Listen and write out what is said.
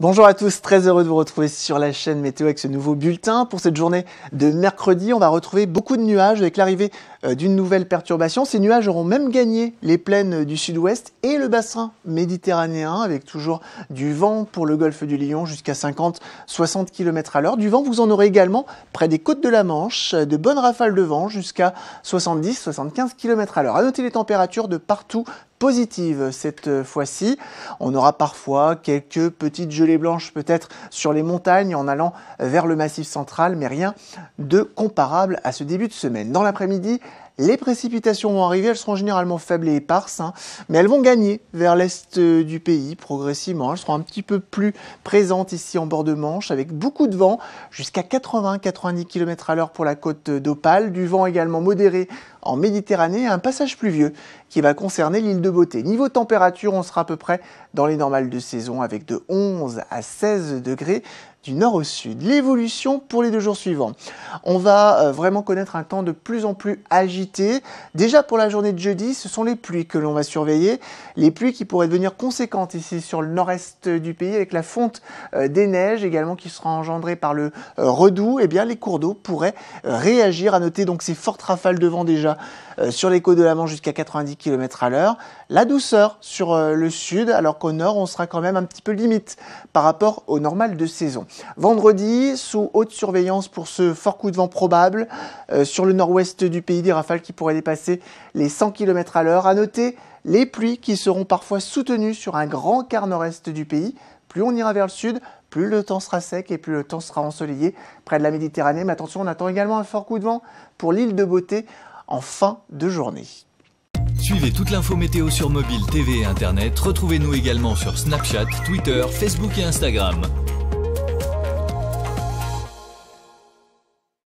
Bonjour à tous, très heureux de vous retrouver sur la chaîne Météo avec ce nouveau bulletin. Pour cette journée de mercredi, on va retrouver beaucoup de nuages avec l'arrivée euh, d'une nouvelle perturbation. Ces nuages auront même gagné les plaines du sud-ouest et le bassin méditerranéen avec toujours du vent pour le golfe du Lyon jusqu'à 50-60 km à l'heure. Du vent, vous en aurez également près des côtes de la Manche, de bonnes rafales de vent jusqu'à 70-75 km à l'heure. À noter les températures de partout positive cette euh, fois-ci. On aura parfois quelques petites gelées blanches peut-être sur les montagnes en allant vers le massif central, mais rien de comparable à ce début de semaine. Dans l'après-midi, les précipitations vont arriver, elles seront généralement faibles et éparses, hein, mais elles vont gagner vers l'est euh, du pays progressivement. Elles seront un petit peu plus présentes ici en bord de Manche, avec beaucoup de vent, jusqu'à 80-90 km à l'heure pour la côte d'Opale, du vent également modéré en Méditerranée, un passage pluvieux qui va concerner l'île de Beauté. Niveau température, on sera à peu près dans les normales de saison, avec de 11 à 16 degrés du nord au sud. L'évolution pour les deux jours suivants. On va euh, vraiment connaître un temps de plus en plus agité Déjà pour la journée de jeudi, ce sont les pluies que l'on va surveiller. Les pluies qui pourraient devenir conséquentes ici sur le nord-est du pays avec la fonte euh, des neiges également qui sera engendrée par le euh, redoux. Eh bien, les cours d'eau pourraient euh, réagir. À noter donc ces fortes rafales de vent déjà sur les côtes de la jusqu'à 90 km à l'heure. La douceur sur le sud, alors qu'au nord, on sera quand même un petit peu limite par rapport au normal de saison. Vendredi, sous haute surveillance pour ce fort coup de vent probable, sur le nord-ouest du pays, des rafales qui pourraient dépasser les 100 km à l'heure. À noter les pluies qui seront parfois soutenues sur un grand quart nord-est du pays. Plus on ira vers le sud, plus le temps sera sec et plus le temps sera ensoleillé près de la Méditerranée. Mais attention, on attend également un fort coup de vent pour l'île de Beauté en fin de journée. Suivez toute l'info météo sur mobile, TV et Internet. Retrouvez-nous également sur Snapchat, Twitter, Facebook et Instagram.